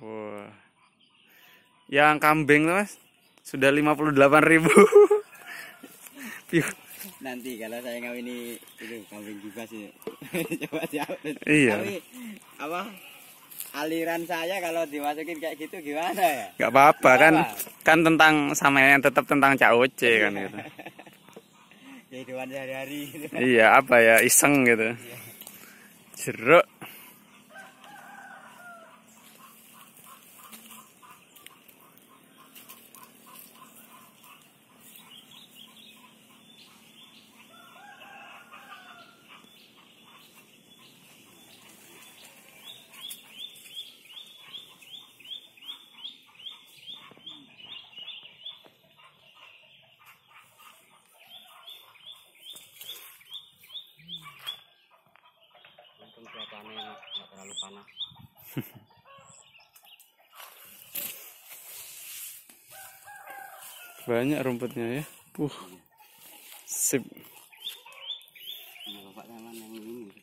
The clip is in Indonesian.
Wah. Yang kambing tuh mas sudah 58.000. Nanti kalau saya ngawini itu kambing juga sih. Coba siapa? Iya. Tapi apa? Aliran saya kalau dimasukin kayak gitu gimana ya? Gak apa-apa kan, kan tentang sama yang tetap tentang Oce iya. kan gitu. Kehidupan sehari-hari. Gitu. Iya apa ya iseng gitu. Iya. untung cuacanya enak nggak terlalu panas banyak rumputnya ya uh sip Ini bapaknya yang ini